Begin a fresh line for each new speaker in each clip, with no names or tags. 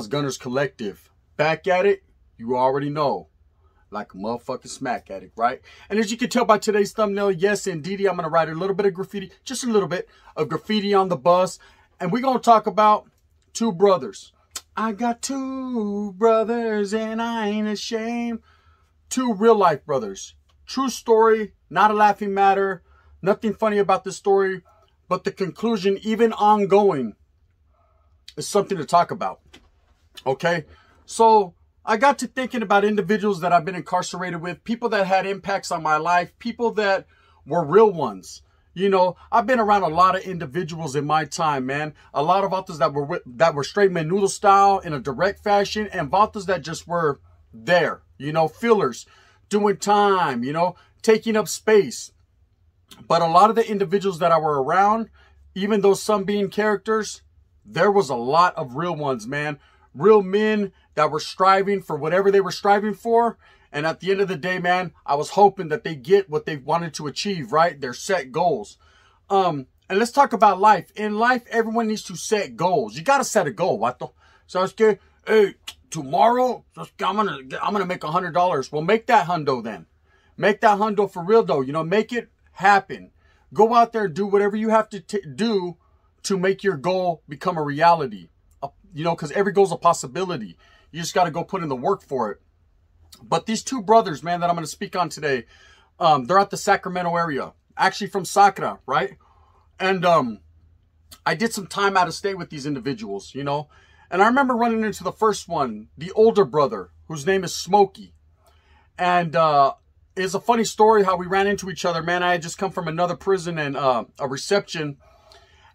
Steakhouse Gunners Collective. Back at it, you already know. Like a motherfucking smack addict, right? And as you can tell by today's thumbnail, yes, indeed, I'm going to write a little bit of graffiti, just a little bit of graffiti on the bus. And we're going to talk about two brothers. I got two brothers and I ain't ashamed. Two real life brothers. True story, not a laughing matter. Nothing funny about this story, but the conclusion, even ongoing, is something to talk about. Okay. So I got to thinking about individuals that I've been incarcerated with, people that had impacts on my life, people that were real ones. You know, I've been around a lot of individuals in my time, man. A lot of authors that were that were straight noodle style in a direct fashion, and authors that just were there. You know, fillers, doing time. You know, taking up space. But a lot of the individuals that I were around, even though some being characters, there was a lot of real ones, man real men that were striving for whatever they were striving for. And at the end of the day, man, I was hoping that they get what they wanted to achieve, right? Their set goals. Um, and let's talk about life. In life, everyone needs to set goals. You gotta set a goal, the? So it's good. Hey, tomorrow, I'm gonna I'm gonna make a hundred dollars. Well, make that hundo then. Make that hundo for real though. You know, make it happen. Go out there, do whatever you have to do to make your goal become a reality you know, because every goal's a possibility. You just got to go put in the work for it. But these two brothers, man, that I'm going to speak on today, um, they're at the Sacramento area, actually from Sacra, right? And um, I did some time out of state with these individuals, you know. And I remember running into the first one, the older brother, whose name is Smokey. And uh, it's a funny story how we ran into each other, man. I had just come from another prison and uh, a reception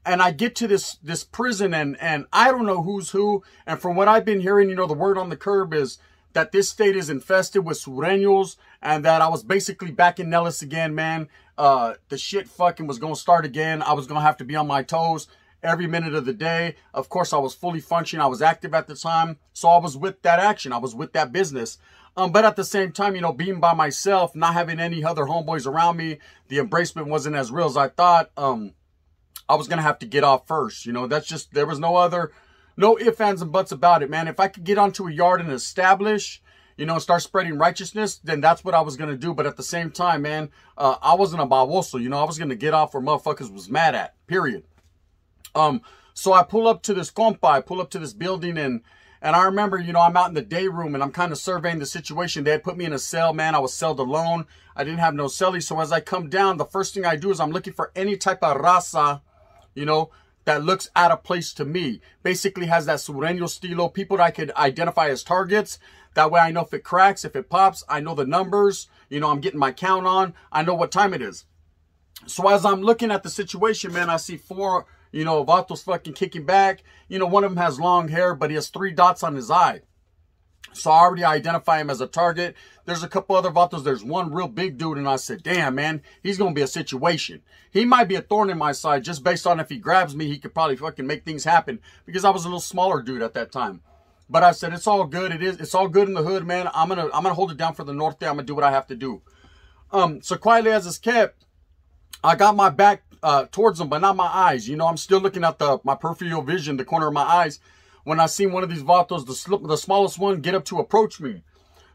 and I get to this this prison and and I don't know who's who. And from what I've been hearing, you know, the word on the curb is that this state is infested with sureños and that I was basically back in Nellis again, man. Uh, the shit fucking was gonna start again. I was gonna have to be on my toes every minute of the day. Of course, I was fully functioning. I was active at the time. So I was with that action. I was with that business. Um, but at the same time, you know, being by myself, not having any other homeboys around me, the embracement wasn't as real as I thought. Um, I was going to have to get off first. You know, that's just, there was no other, no ifs, ands, and buts about it, man. If I could get onto a yard and establish, you know, start spreading righteousness, then that's what I was going to do. But at the same time, man, uh, I wasn't a baboso. You know, I was going to get off where motherfuckers was mad at, period. Um, so I pull up to this compa, I pull up to this building and, and I remember, you know, I'm out in the day room and I'm kind of surveying the situation. They had put me in a cell, man. I was celled alone. I didn't have no cellie. So as I come down, the first thing I do is I'm looking for any type of raza you know, that looks out of place to me. Basically has that Sureño estilo, people that I could identify as targets. That way I know if it cracks, if it pops, I know the numbers, you know, I'm getting my count on, I know what time it is. So as I'm looking at the situation, man, I see four, you know, Vato's fucking kicking back. You know, one of them has long hair, but he has three dots on his eye. So I already identify him as a target. There's a couple other vatos. There's one real big dude, and I said, damn, man, he's going to be a situation. He might be a thorn in my side just based on if he grabs me, he could probably fucking make things happen because I was a little smaller dude at that time. But I said, it's all good. It is. It's all good in the hood, man. I'm going to I'm gonna hold it down for the North. Norte. I'm going to do what I have to do. Um, so quietly as it's kept, I got my back uh, towards them, but not my eyes. You know, I'm still looking at the my peripheral vision, the corner of my eyes when I see one of these vatos, the, the smallest one, get up to approach me.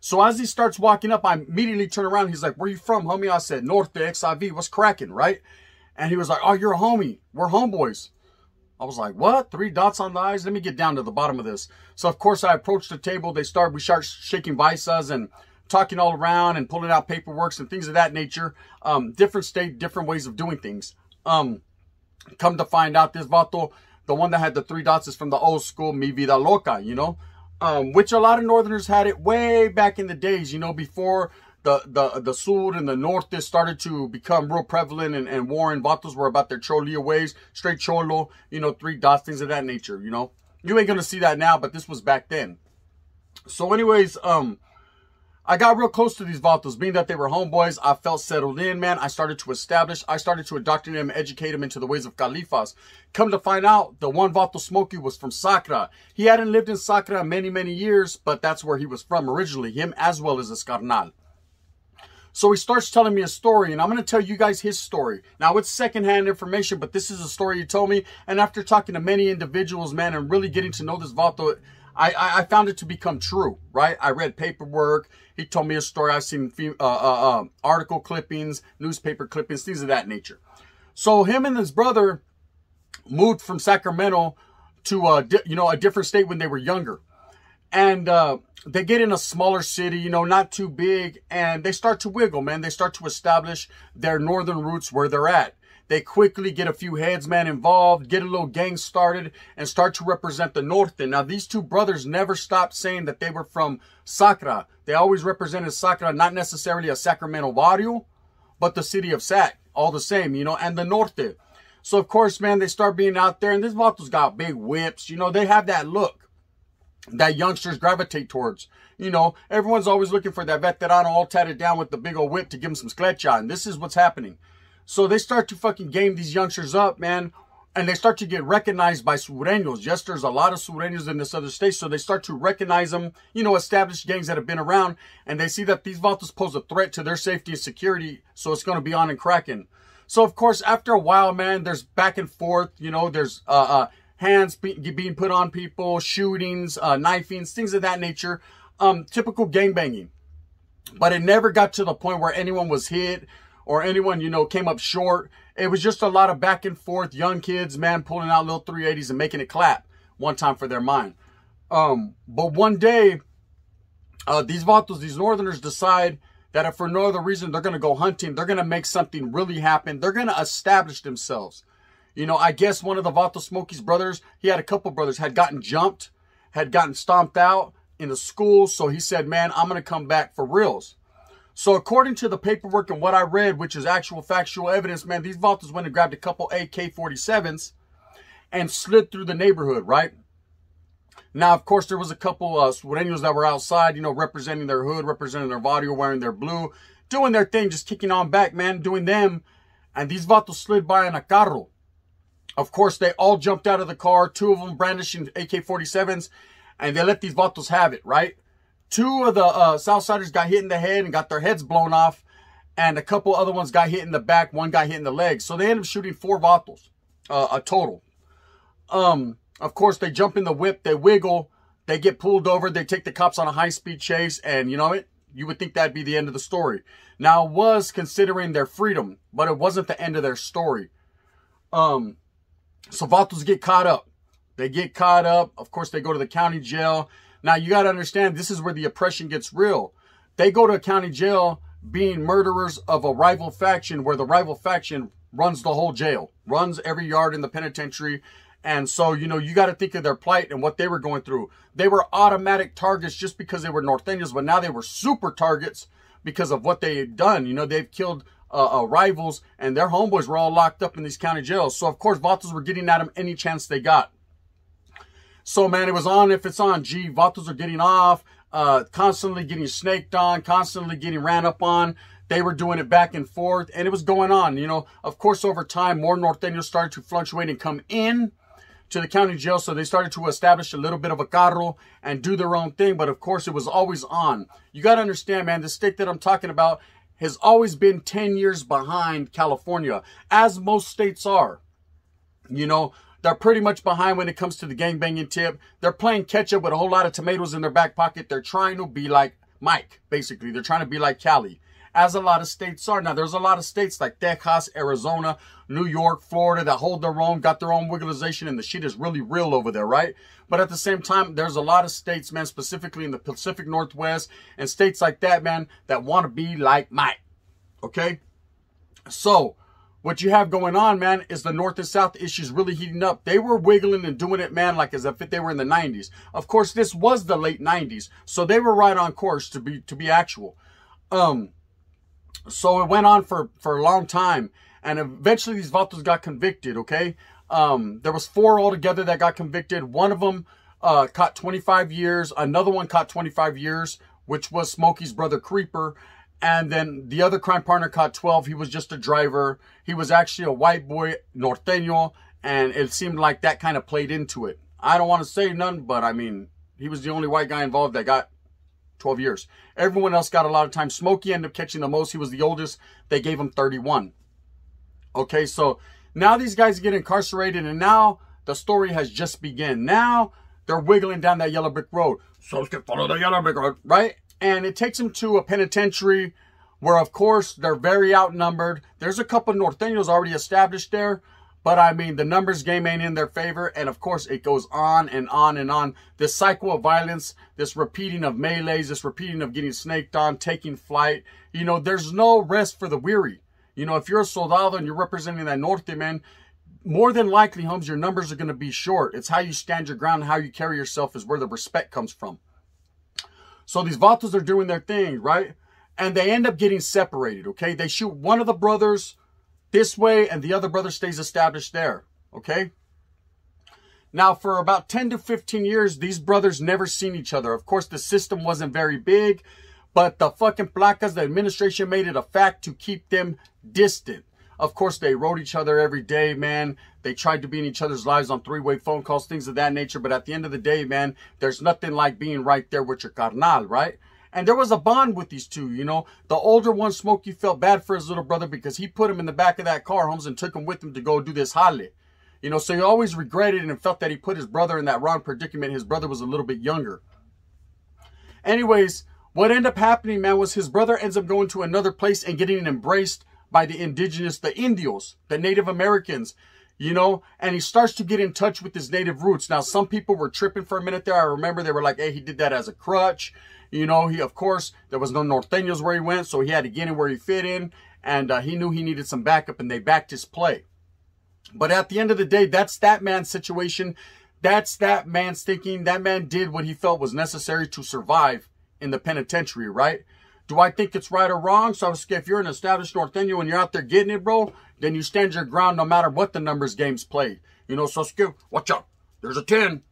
So as he starts walking up, I immediately turn around. He's like, where you from, homie? I said, Norte, XIV, what's cracking, right? And he was like, oh, you're a homie. We're homeboys. I was like, what? Three dots on the eyes? Let me get down to the bottom of this. So, of course, I approached the table. They start, we start shaking visas and talking all around and pulling out paperworks and things of that nature. Um, different state, different ways of doing things. Um, come to find out, this vato the one that had the three dots is from the old school Mi Vida Loca, you know? Um, which a lot of Northerners had it way back in the days, you know, before the the the Sud and the Norte started to become real prevalent and, and and Vatos were about their Cholia ways, straight Cholo, you know, three dots, things of that nature, you know? You ain't gonna see that now, but this was back then. So anyways, um, I got real close to these Vatos, being that they were homeboys. I felt settled in, man. I started to establish, I started to indoctrinate him, educate him into the ways of Califas. Come to find out, the one Vato Smokey was from Sacra. He hadn't lived in Sacra many, many years, but that's where he was from originally, him as well as Escarnal. So he starts telling me a story, and I'm going to tell you guys his story. Now, it's secondhand information, but this is a story he told me. And after talking to many individuals, man, and really getting to know this Vato, I, I, I found it to become true, right? I read paperwork. He told me a story. I've seen few, uh, uh, uh, article clippings, newspaper clippings, things of that nature. So him and his brother moved from Sacramento to a uh, you know a different state when they were younger, and uh, they get in a smaller city, you know, not too big, and they start to wiggle, man. They start to establish their northern roots where they're at. They quickly get a few man, involved, get a little gang started, and start to represent the Norte. Now, these two brothers never stopped saying that they were from Sacra. They always represented Sacra, not necessarily a Sacramento barrio, but the city of Sac, all the same, you know, and the Norte. So, of course, man, they start being out there, and this Vatos got big whips. You know, they have that look that youngsters gravitate towards. You know, everyone's always looking for that veterano all tatted down with the big old whip to give him some sclecha, and this is what's happening. So they start to fucking game these youngsters up, man. And they start to get recognized by Sureños. Yes, there's a lot of Sureños in this other state. So they start to recognize them, you know, established gangs that have been around. And they see that these Valtos pose a threat to their safety and security. So it's going to be on and cracking. So, of course, after a while, man, there's back and forth. You know, there's uh, uh, hands be being put on people, shootings, uh, knifings, things of that nature. Um, typical gangbanging. But it never got to the point where anyone was hit or anyone, you know, came up short. It was just a lot of back and forth, young kids, man, pulling out little 380s and making it clap one time for their mind. Um, but one day, uh, these Vatos, these Northerners decide that if for no other reason, they're going to go hunting. They're going to make something really happen. They're going to establish themselves. You know, I guess one of the Vato Smokies brothers, he had a couple brothers, had gotten jumped, had gotten stomped out in the school. So he said, man, I'm going to come back for reals. So according to the paperwork and what I read, which is actual factual evidence, man, these Valtas went and grabbed a couple AK-47s and slid through the neighborhood, right? Now, of course, there was a couple uh, Sureños that were outside, you know, representing their hood, representing their body, wearing their blue, doing their thing, just kicking on back, man, doing them. And these Vatos slid by in a carro. Of course, they all jumped out of the car, two of them brandishing AK-47s, and they let these Vatos have it, right? Two of the uh, Southsiders got hit in the head and got their heads blown off. And a couple other ones got hit in the back. One got hit in the leg. So they ended up shooting four vatos uh, a total. Um, of course, they jump in the whip. They wiggle. They get pulled over. They take the cops on a high-speed chase. And you know it? You would think that'd be the end of the story. Now, was considering their freedom, but it wasn't the end of their story. Um, so Vatos get caught up. They get caught up. Of course, they go to the county jail. Now, you got to understand, this is where the oppression gets real. They go to a county jail being murderers of a rival faction where the rival faction runs the whole jail, runs every yard in the penitentiary. And so, you know, you got to think of their plight and what they were going through. They were automatic targets just because they were Indians, but now they were super targets because of what they had done. You know, they've killed uh, uh, rivals and their homeboys were all locked up in these county jails. So, of course, Vatos were getting at them any chance they got. So, man, it was on. If it's on, gee, Vatos are getting off, uh, constantly getting snaked on, constantly getting ran up on. They were doing it back and forth, and it was going on. You know, of course, over time, more Norteños started to fluctuate and come in to the county jail, so they started to establish a little bit of a carro and do their own thing, but of course, it was always on. You got to understand, man, the state that I'm talking about has always been 10 years behind California, as most states are. You know, they're pretty much behind when it comes to the gangbanging tip. They're playing catch up with a whole lot of tomatoes in their back pocket. They're trying to be like Mike, basically. They're trying to be like Cali, as a lot of states are. Now, there's a lot of states like Texas, Arizona, New York, Florida that hold their own, got their own legalization, and the shit is really real over there, right? But at the same time, there's a lot of states, man, specifically in the Pacific Northwest and states like that, man, that want to be like Mike, okay? So, what you have going on, man, is the North and South issues really heating up. They were wiggling and doing it, man, like as if they were in the 90s. Of course, this was the late 90s, so they were right on course to be to be actual. Um, so it went on for for a long time, and eventually these vatos got convicted. Okay, um, there was four altogether that got convicted. One of them uh, caught 25 years. Another one caught 25 years, which was Smokey's brother Creeper, and then the other crime partner caught 12. He was just a driver. He was actually a white boy, Norteño, and it seemed like that kind of played into it. I don't want to say none, but I mean, he was the only white guy involved that got 12 years. Everyone else got a lot of time. Smokey ended up catching the most. He was the oldest. They gave him 31. Okay, so now these guys get incarcerated, and now the story has just begun. Now they're wiggling down that yellow brick road. So let's get follow the yellow brick road, right? And it takes them to a penitentiary where, of course, they're very outnumbered. There's a couple Norteños already established there, but I mean, the numbers game ain't in their favor. And of course, it goes on and on and on. This cycle of violence, this repeating of melees, this repeating of getting snaked on, taking flight. You know, there's no rest for the weary. You know, if you're a soldado and you're representing that Norte, man, more than likely, Holmes, your numbers are going to be short. It's how you stand your ground, how you carry yourself is where the respect comes from. So these Vatos are doing their thing, right? and they end up getting separated, okay? They shoot one of the brothers this way and the other brother stays established there, okay? Now, for about 10 to 15 years, these brothers never seen each other. Of course, the system wasn't very big, but the fucking placas, the administration made it a fact to keep them distant. Of course, they wrote each other every day, man. They tried to be in each other's lives on three-way phone calls, things of that nature. But at the end of the day, man, there's nothing like being right there with your carnal, right? And there was a bond with these two, you know. The older one, Smokey, felt bad for his little brother because he put him in the back of that car, Holmes, and took him with him to go do this halle. You know, so he always regretted and felt that he put his brother in that wrong predicament. His brother was a little bit younger. Anyways, what ended up happening, man, was his brother ends up going to another place and getting embraced by the indigenous, the Indios, the Native Americans, you know, and he starts to get in touch with his native roots. Now, some people were tripping for a minute there. I remember they were like, hey, he did that as a crutch. You know, he of course, there was no Norteños where he went, so he had to get in where he fit in, and uh, he knew he needed some backup, and they backed his play. But at the end of the day, that's that man's situation. That's that man's thinking. That man did what he felt was necessary to survive in the penitentiary, right? Do I think it's right or wrong? So if you're an established Norteño and you're out there getting it, bro, then you stand your ground no matter what the numbers games played. You know, so skip, watch out. There's a 10.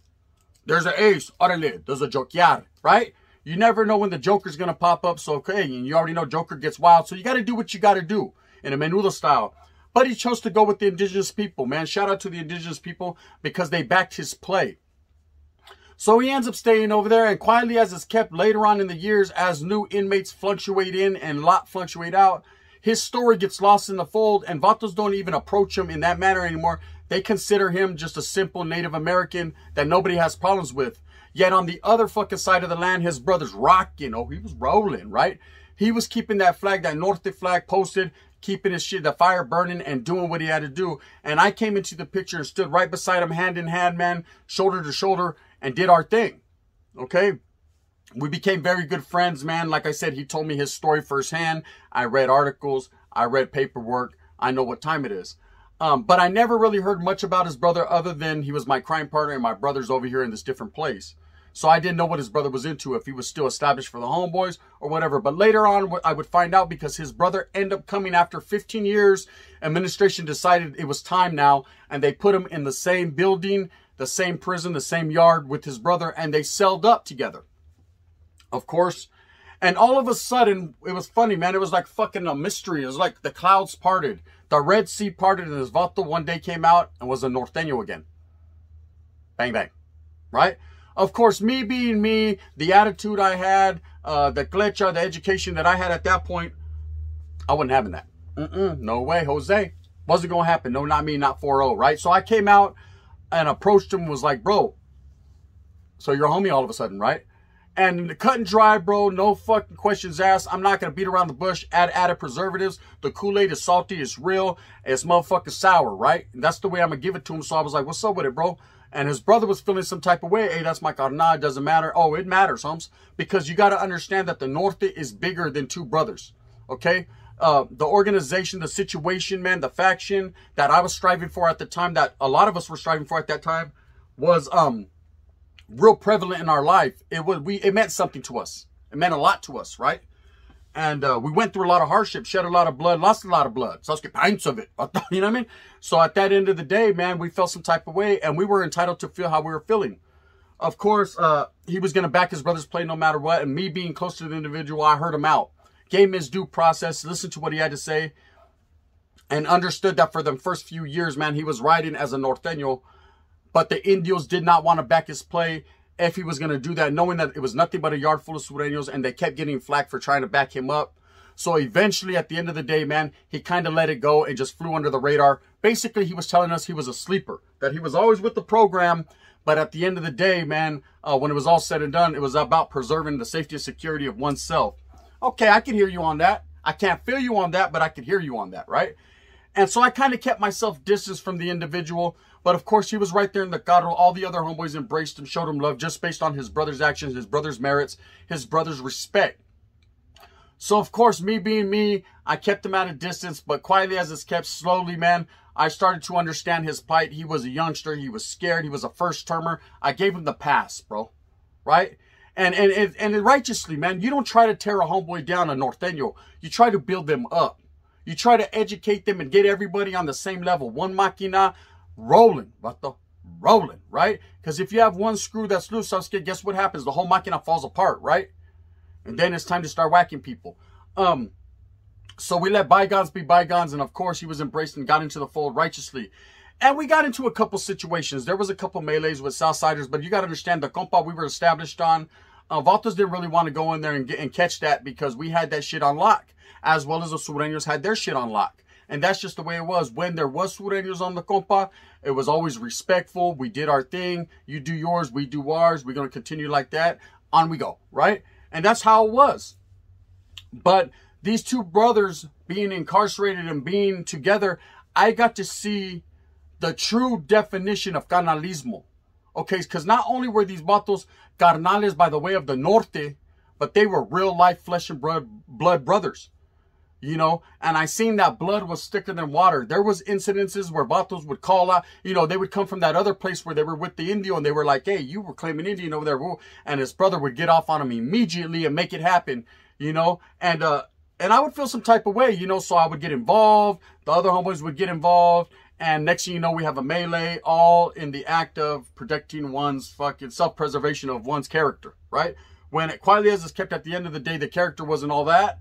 There's an ace. Orale. There's a jokear, right? You never know when the Joker's going to pop up. So, okay, and you already know Joker gets wild. So you got to do what you got to do in a Menudo style. But he chose to go with the indigenous people, man. Shout out to the indigenous people because they backed his play. So he ends up staying over there and quietly as it's kept later on in the years as new inmates fluctuate in and lot fluctuate out, his story gets lost in the fold and Vatos don't even approach him in that manner anymore. They consider him just a simple Native American that nobody has problems with. Yet on the other fucking side of the land, his brother's rocking. Oh, he was rolling, right? He was keeping that flag, that Norte flag posted, keeping his shit, the fire burning and doing what he had to do. And I came into the picture and stood right beside him, hand in hand, man, shoulder to shoulder, and did our thing. Okay? We became very good friends, man. Like I said, he told me his story firsthand. I read articles, I read paperwork, I know what time it is. Um, but I never really heard much about his brother other than he was my crime partner and my brother's over here in this different place. So I didn't know what his brother was into, if he was still established for the homeboys or whatever. But later on, I would find out because his brother ended up coming after 15 years. Administration decided it was time now, and they put him in the same building, the same prison, the same yard with his brother, and they celled up together. Of course, and all of a sudden, it was funny, man. It was like fucking a mystery. It was like the clouds parted. The Red Sea parted and his vato one day came out and was a Norteño again. Bang, bang. Right? Of course, me being me, the attitude I had, uh, the glitcha, the education that I had at that point, I wasn't having that. Mm-mm, no way, Jose. Wasn't going to happen. No, not me, not 4-0, right? So I came out and approached him was like, bro, so you're a homie all of a sudden, right? And cut and dry, bro. No fucking questions asked. I'm not going to beat around the bush. Add added preservatives. The Kool-Aid is salty. It's real. It's motherfucking sour, right? And that's the way I'm going to give it to him. So I was like, what's up with it, bro? And his brother was feeling some type of way. Hey, that's my carnage. it doesn't matter. Oh, it matters, Holmes. Because you got to understand that the Norte is bigger than two brothers. Okay? Uh, the organization, the situation, man, the faction that I was striving for at the time, that a lot of us were striving for at that time, was um real prevalent in our life, it was we it meant something to us. It meant a lot to us, right? And uh, we went through a lot of hardship, shed a lot of blood, lost a lot of blood. So let's get pints of it. you know what I mean? So at that end of the day, man, we felt some type of way and we were entitled to feel how we were feeling. Of course, uh, he was going to back his brother's play no matter what. And me being close to the individual, I heard him out. Gave him his due process, listened to what he had to say, and understood that for the first few years, man, he was riding as a Norteño but the Indios did not want to back his play if he was going to do that, knowing that it was nothing but a yard full of Sureños, and they kept getting flack for trying to back him up. So eventually, at the end of the day, man, he kind of let it go and just flew under the radar. Basically, he was telling us he was a sleeper, that he was always with the program, but at the end of the day, man, uh, when it was all said and done, it was about preserving the safety and security of oneself. Okay, I can hear you on that. I can't feel you on that, but I can hear you on that, right? And so I kind of kept myself distance from the individual but of course, he was right there in the carro. All the other homeboys embraced him, showed him love just based on his brother's actions, his brother's merits, his brother's respect. So, of course, me being me, I kept him at a distance, but quietly as it's kept, slowly, man, I started to understand his plight. He was a youngster. He was scared. He was a first-termer. I gave him the pass, bro, right? And, and, and, and righteously, man, you don't try to tear a homeboy down, a Norteño. You try to build them up. You try to educate them and get everybody on the same level. One machina, rolling, the, rolling, right? Because if you have one screw that's loose, I scared. guess what happens? The whole machina falls apart, right? And then it's time to start whacking people. Um, so we let bygones be bygones, and of course he was embraced and got into the fold righteously. And we got into a couple situations. There was a couple melees with Southsiders, but you got to understand the compa we were established on. Uh, Valtos didn't really want to go in there and, get, and catch that because we had that shit on lock, as well as the Sureños had their shit on lock. And that's just the way it was. When there was Sureños on the compa, it was always respectful. We did our thing. You do yours. We do ours. We're going to continue like that. On we go, right? And that's how it was. But these two brothers being incarcerated and being together, I got to see the true definition of carnalismo. Okay, because not only were these vatos carnales by the way of the norte, but they were real life flesh and blood, blood brothers you know, and I seen that blood was thicker than water. There was incidences where vatos would call out, you know, they would come from that other place where they were with the Indio and they were like, hey, you were claiming Indian over there. And his brother would get off on him immediately and make it happen, you know, and, uh, and I would feel some type of way, you know, so I would get involved. The other homeboys would get involved. And next thing you know, we have a melee all in the act of protecting one's fucking self-preservation of one's character, right? When it quietly as is kept at the end of the day, the character wasn't all that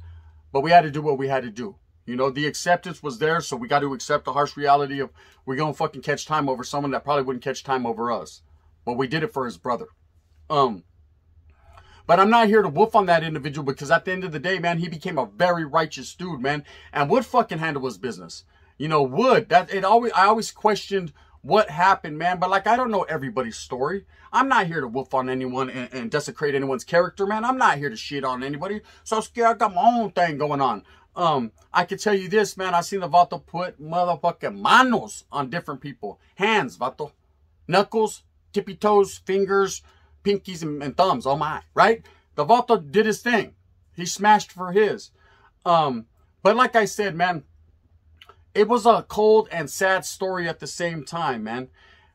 but we had to do what we had to do. You know, the acceptance was there, so we got to accept the harsh reality of we're going to fucking catch time over someone that probably wouldn't catch time over us. But we did it for his brother. Um, but I'm not here to woof on that individual because at the end of the day, man, he became a very righteous dude, man, and would fucking handle his business. You know, would that it always I always questioned what happened, man. But like, I don't know everybody's story. I'm not here to woof on anyone and, and desecrate anyone's character, man. I'm not here to shit on anybody. So scared I got my own thing going on. Um, I can tell you this, man. I seen the Vato put motherfucking manos on different people. Hands, Vato. Knuckles, tippy toes, fingers, pinkies, and, and thumbs. Oh my, right? The Vato did his thing. He smashed for his. Um, but like I said, man, it was a cold and sad story at the same time, man.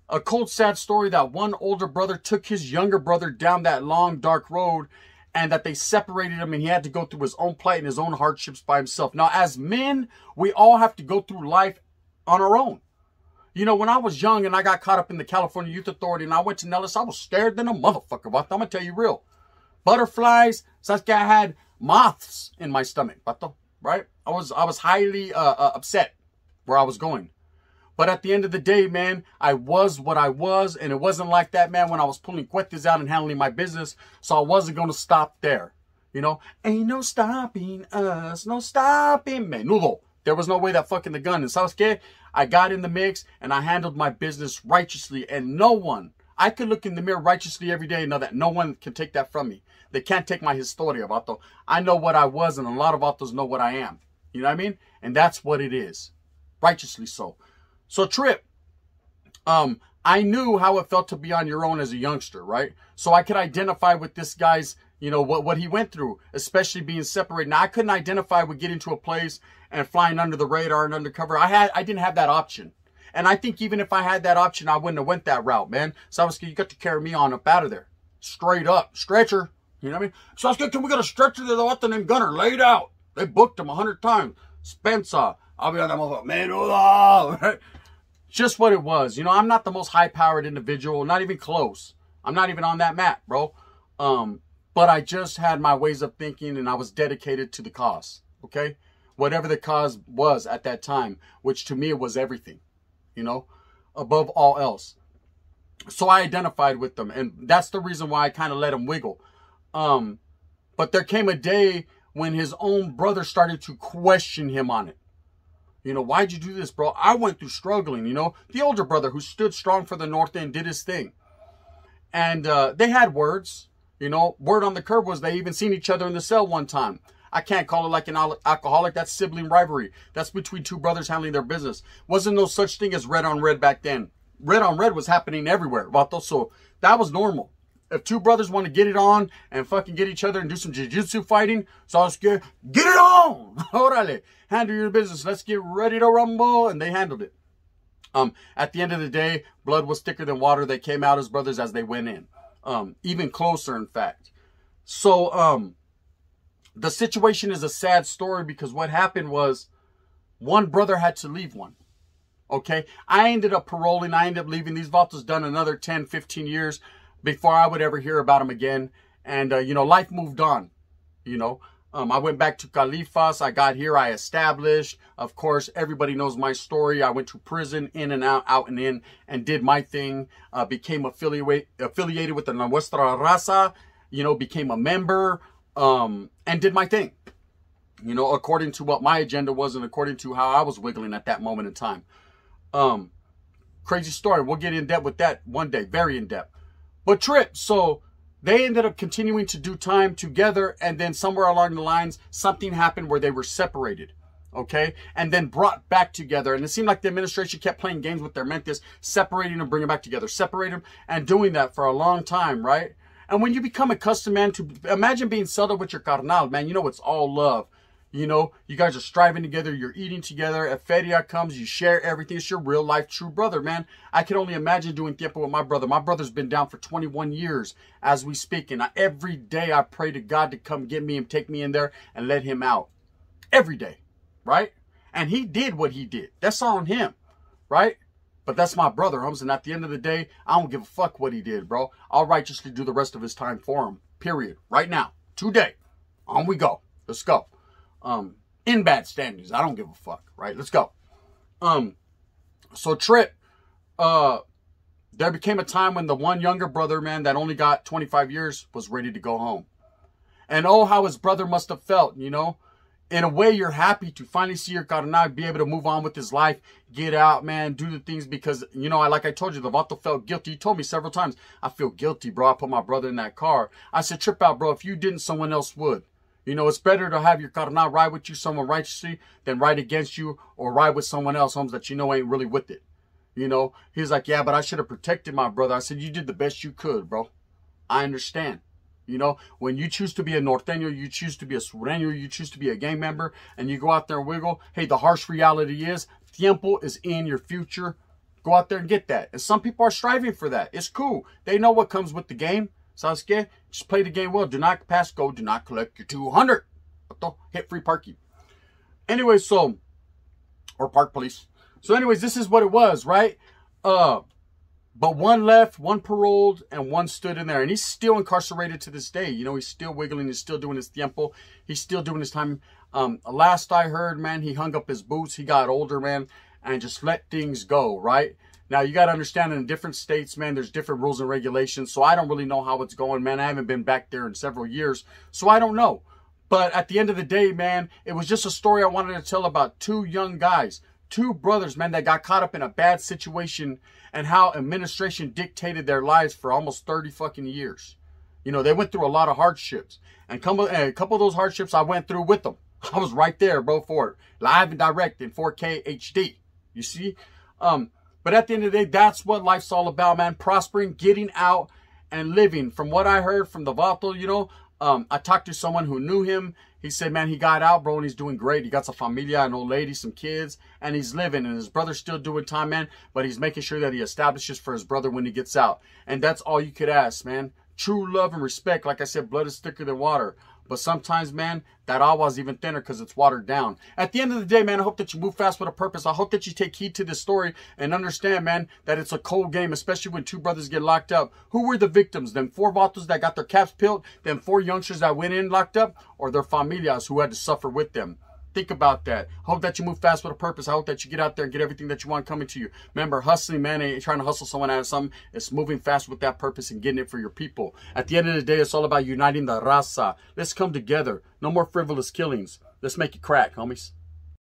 A cold, sad story that one older brother took his younger brother down that long, dark road and that they separated him and he had to go through his own plight and his own hardships by himself. Now, as men, we all have to go through life on our own. You know, when I was young and I got caught up in the California Youth Authority and I went to Nellis, I was scared than a motherfucker. But I'm going to tell you real. Butterflies, such I had moths in my stomach, right? I was I was highly uh, uh, upset where I was going. But at the end of the day, man, I was what I was. And it wasn't like that, man, when I was pulling cuetes out and handling my business. So I wasn't going to stop there. You know, ain't no stopping us, no stopping menudo. There was no way that fucking the gun. And sabes que? I got in the mix and I handled my business righteously. And no one, I could look in the mirror righteously every day and know that no one can take that from me. They can't take my historia, vato. I know what I was and a lot of vatos know what I am. You know what I mean? And that's what it is righteously so. So Trip, um, I knew how it felt to be on your own as a youngster, right? So I could identify with this guy's, you know, what, what he went through, especially being separated. Now I couldn't identify with getting to a place and flying under the radar and undercover. I had, I didn't have that option. And I think even if I had that option, I wouldn't have went that route, man. So I was, you got to carry me on up out of there. Straight up. Stretcher. You know what I mean? So I was, can we get a stretcher to the left the name Gunner laid out? They booked him a hundred times. Spencer, I'll be like that motherfucker, menudo, right? Just what it was. You know, I'm not the most high-powered individual, not even close. I'm not even on that map, bro. Um, but I just had my ways of thinking and I was dedicated to the cause, okay? Whatever the cause was at that time, which to me was everything, you know, above all else. So I identified with them and that's the reason why I kind of let them wiggle. Um, but there came a day when his own brother started to question him on it. You know, why'd you do this, bro? I went through struggling, you know. The older brother who stood strong for the North End did his thing. And uh, they had words, you know. Word on the curb was they even seen each other in the cell one time. I can't call it like an alcoholic. That's sibling rivalry. That's between two brothers handling their business. Wasn't no such thing as red on red back then. Red on red was happening everywhere, So that was normal. If two brothers want to get it on and fucking get each other and do some jiu-jitsu fighting, so I was like, get it on! Orale, handle your business. Let's get ready to rumble. And they handled it. Um, at the end of the day, blood was thicker than water. They came out as brothers as they went in. Um, even closer, in fact. So, um, the situation is a sad story because what happened was one brother had to leave one. Okay. I ended up paroling. I ended up leaving. These vatos done another 10, 15 years before I would ever hear about him again. And, uh, you know, life moved on, you know. Um, I went back to Califas. I got here. I established. Of course, everybody knows my story. I went to prison, in and out, out and in, and did my thing. Uh, became affiliate, affiliated with the Nuestra Raza, you know, became a member, um, and did my thing, you know, according to what my agenda was and according to how I was wiggling at that moment in time. Um, crazy story. We'll get in depth with that one day, very in depth but tripped. So they ended up continuing to do time together. And then somewhere along the lines, something happened where they were separated. Okay. And then brought back together. And it seemed like the administration kept playing games with their mentis, separating them, bringing them back together, separate them and doing that for a long time. Right. And when you become accustomed, man, to imagine being settled with your carnal, man, you know, it's all love. You know, you guys are striving together. You're eating together. If Feria comes, you share everything. It's your real life true brother, man. I can only imagine doing Tiempo with my brother. My brother's been down for 21 years as we speak. And I, every day I pray to God to come get me and take me in there and let him out. Every day, right? And he did what he did. That's on him, right? But that's my brother, Holmes. And at the end of the day, I don't give a fuck what he did, bro. I'll righteously do the rest of his time for him, period. Right now, today. On we go. Let's go. Um, in bad standings. I don't give a fuck, right? Let's go. Um, so Trip, uh, there became a time when the one younger brother, man, that only got 25 years was ready to go home. And oh, how his brother must have felt, you know? In a way, you're happy to finally see your Karnak be able to move on with his life, get out, man, do the things because, you know, I like I told you, the Vato felt guilty. He told me several times, I feel guilty, bro. I put my brother in that car. I said, trip out, bro. If you didn't, someone else would. You know, it's better to have your carnal ride with you, someone righteously, than ride against you or ride with someone else homes that you know ain't really with it. You know, he's like, yeah, but I should have protected my brother. I said, you did the best you could, bro. I understand. You know, when you choose to be a Norteño, you choose to be a Sureño, you choose to be a gang member, and you go out there and wiggle, hey, the harsh reality is tiempo is in your future. Go out there and get that. And some people are striving for that. It's cool. They know what comes with the game. ¿Sabes just play the game well. Do not pass go. Do not collect your 200. Hit free parking. Anyway, so, or park police. So anyways, this is what it was, right? Uh, but one left, one paroled, and one stood in there. And he's still incarcerated to this day. You know, he's still wiggling. He's still doing his temple. He's still doing his time. Um, last I heard, man, he hung up his boots. He got older, man, and just let things go, right? Now, you got to understand in different states, man, there's different rules and regulations. So I don't really know how it's going, man. I haven't been back there in several years. So I don't know. But at the end of the day, man, it was just a story I wanted to tell about two young guys, two brothers, man, that got caught up in a bad situation and how administration dictated their lives for almost 30 fucking years. You know, they went through a lot of hardships. And come, eh, a couple of those hardships I went through with them. I was right there, bro, for it. Live and direct in 4K HD. You see? Um, but at the end of the day, that's what life's all about, man. Prospering, getting out, and living. From what I heard from the Vato, you know, um, I talked to someone who knew him. He said, man, he got out, bro, and he's doing great. He got some familia, an old lady, some kids, and he's living. And his brother's still doing time, man, but he's making sure that he establishes for his brother when he gets out. And that's all you could ask, man. True love and respect. Like I said, blood is thicker than water. But sometimes, man, that awa's even thinner because it's watered down. At the end of the day, man, I hope that you move fast with a purpose. I hope that you take heed to this story and understand, man, that it's a cold game, especially when two brothers get locked up. Who were the victims? Them four vatos that got their caps peeled, them four youngsters that went in locked up, or their familias who had to suffer with them. Think about that. Hope that you move fast with a purpose. I hope that you get out there and get everything that you want coming to you. Remember, hustling, man, ain't trying to hustle someone out of something. It's moving fast with that purpose and getting it for your people. At the end of the day, it's all about uniting the raza. Let's come together. No more frivolous killings. Let's make it crack, homies.